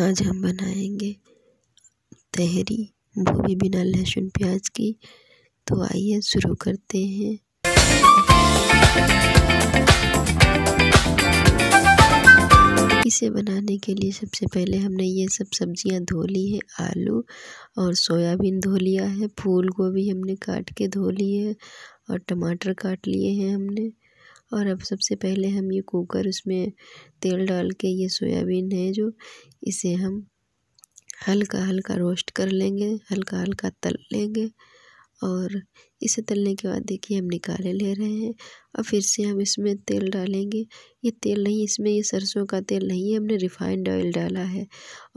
आज हम बनाएंगे तहरी वो भी बिना लहसुन प्याज की तो आइए शुरू करते हैं इसे बनाने के लिए सबसे पहले हमने ये सब सब्जियां धो ली हैं आलू और सोयाबीन धो लिया है फूल गोभी हमने काट के धो ली है और टमाटर काट लिए हैं हमने और अब सबसे पहले हम ये कुकर उसमें तेल डाल के ये सोयाबीन है जो इसे हम हल्का हल्का रोस्ट कर लेंगे हल्का हल्का तल लेंगे और इसे तलने के बाद देखिए हम निकाले ले रहे हैं और फिर से हम इसमें तेल डालेंगे ये तेल नहीं इसमें ये सरसों का तेल नहीं है हमने रिफाइंड ऑयल डाला है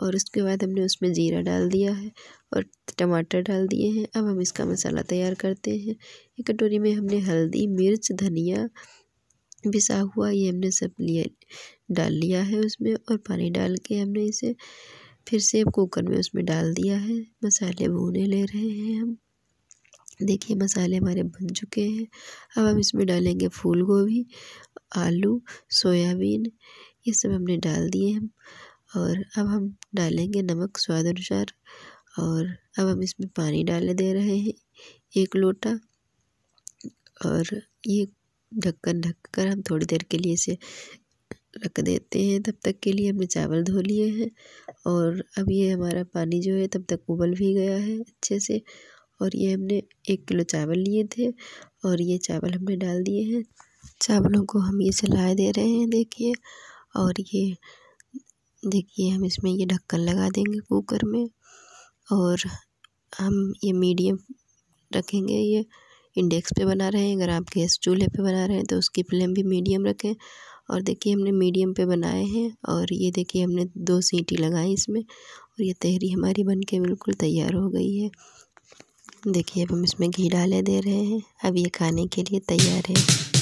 और उसके बाद हमने उसमें जीरा डाल दिया है और टमाटर डाल दिए हैं अब हम इसका मसाला तैयार करते हैं एक कटोरी में हमने हल्दी मिर्च धनिया पिसा हुआ ये हमने सब लिया डाल लिया है उसमें और पानी डाल के हमने इसे फिर से कुकर में उसमें डाल दिया है मसाले भूने ले रहे हैं हम देखिए मसाले हमारे बन चुके हैं अब हम इसमें डालेंगे फूल गोभी आलू सोयाबीन ये सब हमने डाल दिए हम और अब हम डालेंगे नमक स्वाद अनुसार और अब हम इसमें पानी डाले दे रहे हैं एक लोटा और ये ढक्कन ढक कर हम थोड़ी देर के लिए इसे रख देते हैं तब तक के लिए हमने चावल धो लिए हैं और अब ये हमारा पानी जो है तब तक उबल भी गया है अच्छे से और ये हमने एक किलो चावल लिए थे और ये चावल हमने डाल दिए हैं चावलों को हम ये चलाए दे रहे हैं देखिए और ये देखिए हम इसमें ये ढक्कन लगा देंगे कुकर में और हम ये मीडियम रखेंगे ये इंडेक्स पे बना रहे हैं अगर आप गैस चूल्हे पे बना रहे हैं तो उसकी फ्लेम भी मीडियम रखें और देखिए हमने मीडियम पे बनाए हैं और ये देखिए हमने दो सीटी लगाई इसमें और ये तहरी हमारी बन के बिल्कुल तैयार हो गई है देखिए अब हम इसमें घी डाले दे रहे हैं अब ये खाने के लिए तैयार है